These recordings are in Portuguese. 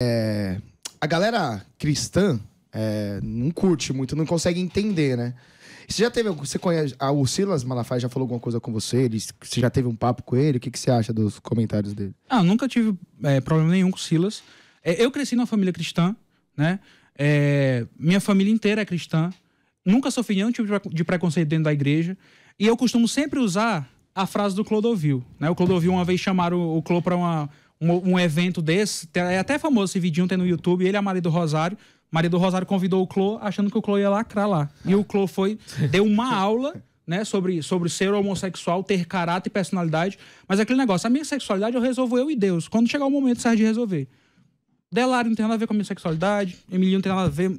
É, a galera cristã é, não curte muito, não consegue entender, né? Você já teve. Você conhece. A, ah, o Silas Malafaia já falou alguma coisa com você? Ele, você já teve um papo com ele? O que, que você acha dos comentários dele? Ah, nunca tive é, problema nenhum com o Silas. É, eu cresci numa família cristã, né? É, minha família inteira é cristã. Nunca sofri nenhum tipo de preconceito dentro da igreja. E eu costumo sempre usar a frase do Clodovil. Né? O Clodovil, uma vez, chamaram o Clô para uma um, um, evento desse. É até famoso esse vidinho, tem no YouTube. Ele é a Maria do Rosário. Maria do Rosário convidou o Clô, achando que o Clô ia lacrar lá. E o Clô foi, deu uma aula né, sobre, sobre ser homossexual, ter caráter e personalidade. Mas aquele negócio, a minha sexualidade eu resolvo eu e Deus. Quando chegar o momento, serve de resolver. Delário não tem nada a ver com a minha sexualidade, Emílio não tem nada a ver.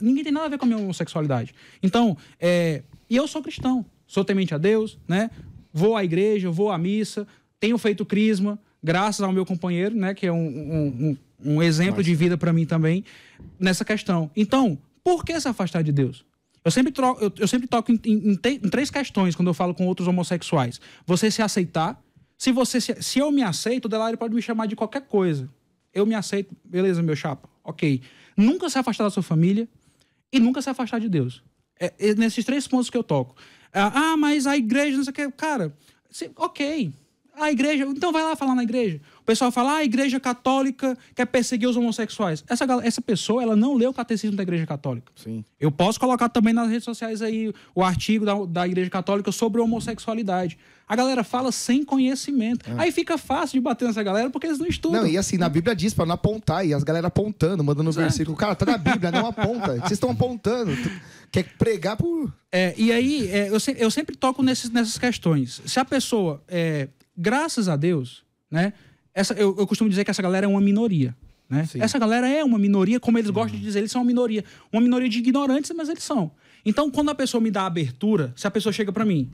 Ninguém tem nada a ver com a minha homossexualidade. Então, é, e eu sou cristão, sou temente a Deus, né? Vou à igreja, vou à missa, tenho feito crisma, graças ao meu companheiro, né, que é um, um, um, um exemplo Nossa. de vida para mim também, nessa questão. Então, por que se afastar de Deus? Eu sempre, troco, eu, eu sempre toco em, em, em, três questões quando eu falo com outros homossexuais. Você se aceitar. Se, você se, se eu me aceito, o Delário pode me chamar de qualquer coisa. Eu me aceito, beleza, meu chapa, ok. Nunca se afastar da sua família e nunca se afastar de Deus. É, é nesses três pontos que eu toco. Ah, ah mas a igreja, não sei o que. Cara, se, ok a igreja, então vai lá falar na igreja. O pessoal fala, ah, a igreja católica quer perseguir os homossexuais. Essa, essa pessoa, ela não leu o catecismo da igreja católica. Sim. Eu posso colocar também nas redes sociais aí o artigo da, da igreja católica sobre homossexualidade. A galera fala sem conhecimento. É. Aí fica fácil de bater nessa galera porque eles não estudam. Não, e assim, na Bíblia diz pra não apontar, e as galera apontando, mandando o versículo. Cara, tá na Bíblia, não aponta. Vocês estão apontando. Quer pregar por. É, e aí, é, eu, se, eu sempre toco nesses, nessas questões. Se a pessoa é, graças a Deus, né? Essa, eu, eu costumo dizer que essa galera é uma minoria. Né? Essa galera é uma minoria, como eles gostam de uhum. dizer, eles são uma minoria. Uma minoria de ignorantes, mas eles são. Então, quando a pessoa me dá abertura, se a pessoa chega para mim,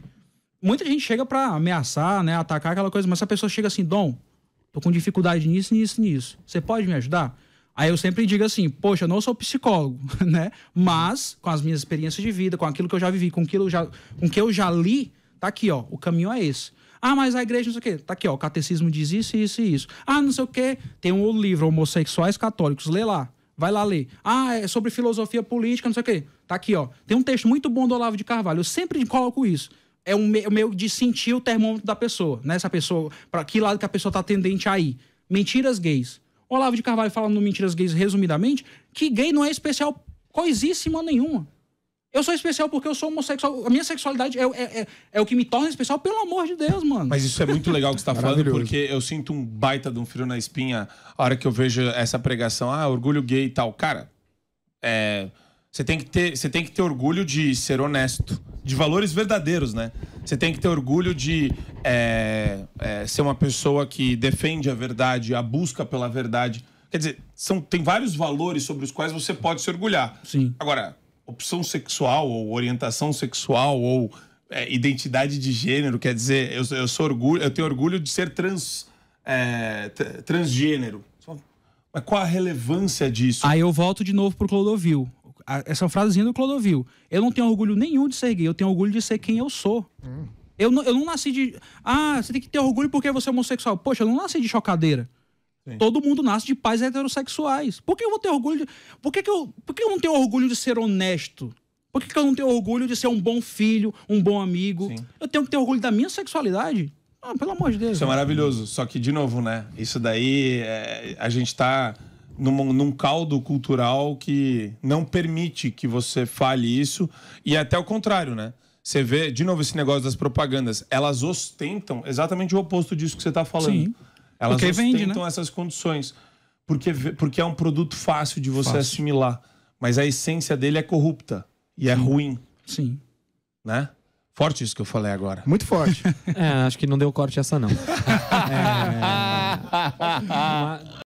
muita gente chega para ameaçar, né, atacar aquela coisa, mas se a pessoa chega assim, Dom, tô com dificuldade nisso, nisso, nisso, você pode me ajudar? Aí eu sempre digo assim, poxa, eu não sou psicólogo, né? Mas com as minhas experiências de vida, com aquilo que eu já vivi, com aquilo já, com que eu já li, tá aqui, ó, o caminho é esse. Ah, mas a igreja não sei o quê. Tá aqui, ó, o catecismo diz isso, isso e isso. Ah, não sei o quê. Tem um outro livro, Homossexuais Católicos, lê lá. Vai lá ler. Ah, é sobre filosofia política, não sei o quê. Tá aqui, ó. Tem um texto muito bom do Olavo de Carvalho. Eu sempre coloco isso. É o meu meio de sentir o termômetro da pessoa, né? Essa pessoa, para que lado que a pessoa tá tendente a ir. Mentiras gays. Olavo de Carvalho fala no Mentiras Gays, resumidamente, que gay não é especial coisíssima nenhuma. Eu sou especial porque eu sou homossexual. A minha sexualidade é, é, é, é, o que me torna especial, pelo amor de Deus, mano. Mas isso é muito legal que você tá falando, porque eu sinto um baita de um frio na espinha a hora que eu vejo essa pregação, ah, orgulho gay e tal. Cara, é. Você tem, que ter, você tem que ter orgulho de ser honesto, de valores verdadeiros, né? Você tem que ter orgulho de é, é, ser uma pessoa que defende a verdade, a busca pela verdade. Quer dizer, são, tem vários valores sobre os quais você pode se orgulhar. Sim. Agora, opção sexual ou orientação sexual ou é, identidade de gênero, quer dizer, eu, eu sou orgulho, eu tenho orgulho de ser trans é, transgênero. Mas qual a relevância disso? Aí eu volto de novo pro Clodovil. Essa é frasezinha do Clodovil. Eu não tenho orgulho nenhum de ser gay, eu tenho orgulho de ser quem eu sou. Hum. Eu, não, eu não nasci de. Ah, você tem que ter orgulho porque você é homossexual. Poxa, eu não nasci de chocadeira. Todo mundo nasce de pais heterossexuais. Por que eu vou ter orgulho de... Por que, que, eu... Por que eu não tenho orgulho de ser honesto? Por que, que eu não tenho orgulho de ser um bom filho, um bom amigo? Sim. Eu tenho que ter orgulho da minha sexualidade? Ah, pelo amor de Deus. Isso é maravilhoso. Só que, de novo, né? Isso daí é... a gente tá num, num caldo cultural que não permite que você fale isso. E é até o contrário, né? Você vê, de novo, esse negócio das propagandas. Elas ostentam exatamente o oposto disso que você está falando. Sim. Elas porque vende, né? essas condições. Porque, porque é um produto fácil de você fácil. assimilar. Mas a essência dele é corrupta e é ruim. Sim. Né? Forte isso que eu falei agora. Muito forte. é, acho que não deu corte essa, não. é...